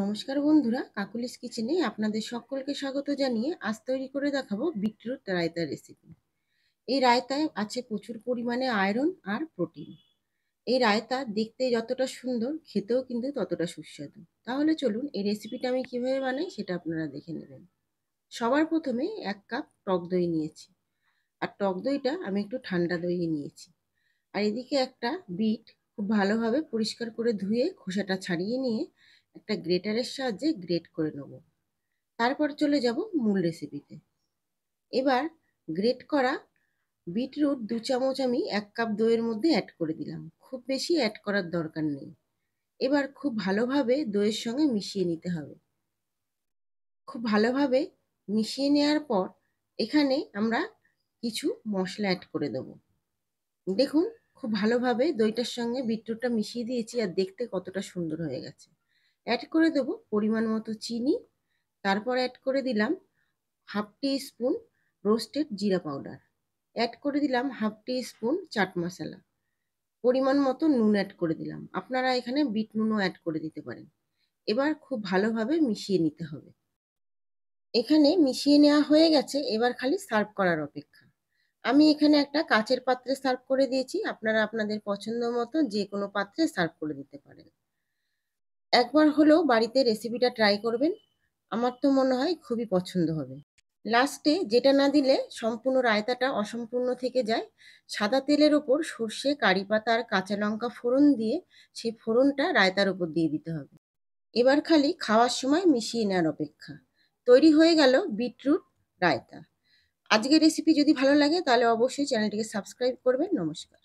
নমস্কার বন্ধুরা কাকুলিস কিচেনে আপনাদের সকলকে স্বাগত জানিয়ে আজ তৈরি করে দেখাবো বিটরুট রায়তার রেসিপি এই রায়তায় আছে প্রচুর পরিমাণে আয়রন আর প্রোটিন এই রায়তা দেখতে যতটা সুন্দর খেতেও কিন্তু ততটা সুস্বাদু তাহলে চলুন এই রেসিপিটা আমি কিভাবে বানাই সেটা আপনারা দেখে নেবেন সবার প্রথমে এক কাপ টক দই নিয়েছি আর টক দইটা আমি একটু ঠান্ডা দইয়ে নিয়েছি আর এদিকে একটা বিট খুব ভালোভাবে পরিষ্কার করে ধুয়ে খোসাটা ছাড়িয়ে নিয়ে একটা গ্রেটারের সাহায্যে গ্রেট করে নেব তারপর চলে যাব মূল রেসিপিতে এবার গ্রেট করা বিটরুট দু চামচ আমি এক কাপ দইয়ের মধ্যে অ্যাড করে দিলাম খুব বেশি অ্যাড করার দরকার নেই এবার খুব ভালোভাবে দইয়ের সঙ্গে মিশিয়ে নিতে হবে খুব ভালোভাবে মিশিয়ে নেওয়ার পর এখানে আমরা কিছু মশলা অ্যাড করে দেব দেখুন খুব ভালোভাবে দইটার সঙ্গে বিটরুটটা মিশিয়ে দিয়েছি আর দেখতে কতটা সুন্দর হয়ে গেছে অ্যাড করে দেব পরিমাণ মতো চিনি তারপর অ্যাড করে দিলাম half teaspoon roasted jeera powder add করে দিলাম half teaspoon chaat masala পরিমাণ মতো নুন অ্যাড করে দিলাম আপনারা এখানে বিট নুনও অ্যাড করে দিতে পারেন এবার খুব ভালোভাবে মিশিয়ে নিতে হবে এখানে মিশিয়ে নেওয়া হয়ে গেছে এবার খালি সার্ভ করার অপেক্ষা আমি এখানে একটা কাচের পাত্রে সার্ভ করে দিয়েছি আপনারা আপনাদের পছন্দ মতো যে কোনো পাত্রে সার্ভ করে দিতে পারেন একবার হলেও বাড়িতে রেসিপিটা ট্রাই করবেন আমার তো মনে হয় খুবই পছন্দ হবে লাস্টে যেটা না দিলে সম্পূর্ণ রায়তাটা অসম্পূর্ণ থেকে যায় সাদা তেলের ওপর সর্ষে কারি পাতা আর কাঁচা লঙ্কা ফোড়ন দিয়ে সেই ফোড়নটা রায়তার ওপর দিয়ে দিতে হবে এবার খালি খাওয়ার সময় মিশিয়ে নেওয়ার অপেক্ষা তৈরি হয়ে গেল বিটরুট রায়তা আজকের রেসিপি যদি ভালো লাগে তাহলে অবশ্যই চ্যানেলটিকে সাবস্ক্রাইব করবেন নমস্কার